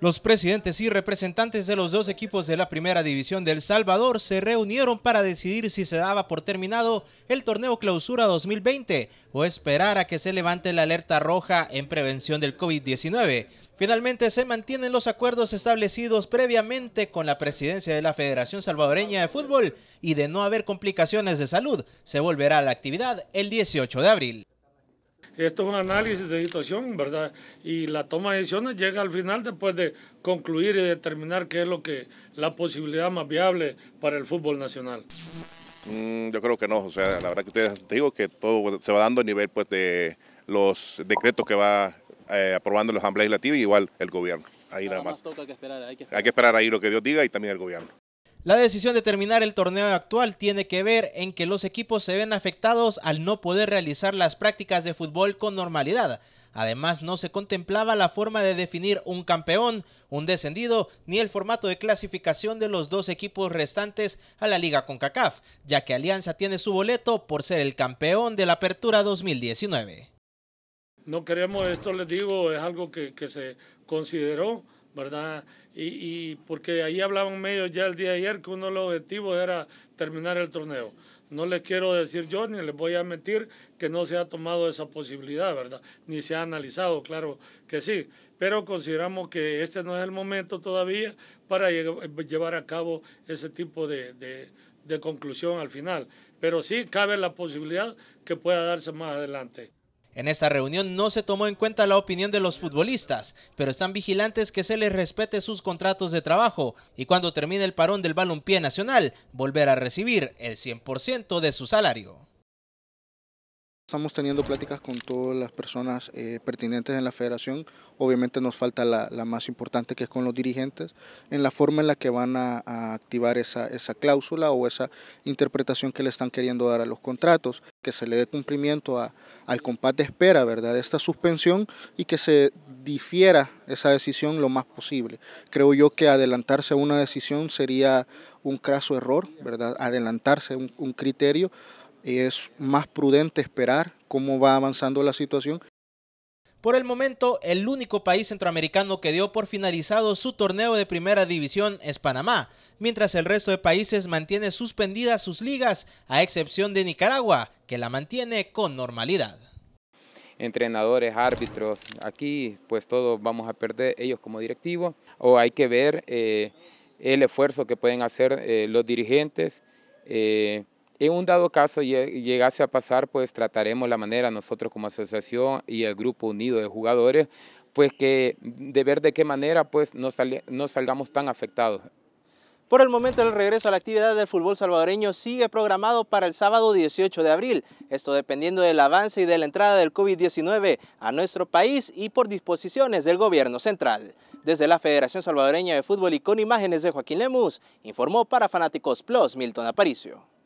Los presidentes y representantes de los dos equipos de la Primera División del Salvador se reunieron para decidir si se daba por terminado el torneo Clausura 2020 o esperar a que se levante la alerta roja en prevención del COVID-19. Finalmente se mantienen los acuerdos establecidos previamente con la presidencia de la Federación Salvadoreña de Fútbol y de no haber complicaciones de salud, se volverá a la actividad el 18 de abril. Esto es un análisis de situación, ¿verdad? Y la toma de decisiones llega al final después de concluir y determinar qué es lo que la posibilidad más viable para el fútbol nacional. Mm, yo creo que no, o sea, la verdad que ustedes digo que todo se va dando a nivel pues de los decretos que va eh, aprobando la Asamblea Legislativa y igual el gobierno. Ahí nada, más. hay, que hay que esperar ahí lo que Dios diga y también el gobierno. La decisión de terminar el torneo actual tiene que ver en que los equipos se ven afectados al no poder realizar las prácticas de fútbol con normalidad. Además, no se contemplaba la forma de definir un campeón, un descendido, ni el formato de clasificación de los dos equipos restantes a la Liga CONCACAF, ya que Alianza tiene su boleto por ser el campeón de la Apertura 2019. No queremos, esto les digo, es algo que, se consideró ¿verdad? Y, y porque ahí hablaban medios ya el día de ayer que uno de los objetivos era terminar el torneo. No les quiero decir yo ni les voy a mentir que no se ha tomado esa posibilidad, ¿verdad? Ni se ha analizado, claro que sí, pero consideramos que este no es el momento todavía para llevar a cabo ese tipo de conclusión al final. Pero sí cabe la posibilidad que pueda darse más adelante. En esta reunión no se tomó en cuenta la opinión de los futbolistas, pero están vigilantes que se les respete sus contratos de trabajo y cuando termine el parón del balompié nacional, volver a recibir el 100% de su salario. Estamos teniendo pláticas con todas las personas eh, pertinentes en la federación. Obviamente nos falta la, más importante que es con los dirigentes, en la forma en la que van a, activar esa, esa, cláusula o esa interpretación que le están queriendo dar a los contratos, que se le dé cumplimiento a, al compás de espera, ¿verdad?, de esta suspensión y que se difiera esa decisión lo más posible. Creo yo que adelantarse a una decisión sería un craso error, ¿verdad? Adelantarse un, un criterio es más prudente esperar cómo va avanzando la situación. Por el momento, el único país centroamericano que dio por finalizado su torneo de primera división es Panamá, mientras el resto de países mantiene suspendidas sus ligas, a excepción de Nicaragua, que la mantiene con normalidad. Entrenadores, árbitros, aquí pues todos vamos a perder ellos como directivo, o hay que ver eh, el esfuerzo que pueden hacer eh, los dirigentes. Eh, en un dado caso llegase a pasar, pues trataremos la manera nosotros como asociación y el grupo unido de jugadores, pues que mm, de ver de qué manera pues no, salgamos tan afectados. Por el momento el regreso a la actividad del fútbol salvadoreño sigue programado para el sábado 18 de abril, esto dependiendo del avance y de la entrada del COVID-19 a nuestro país y por disposiciones del gobierno central. Desde la Federación Salvadoreña de Fútbol y con imágenes de Joaquín Lemus, informó para Fanáticos Plus Milton Aparicio.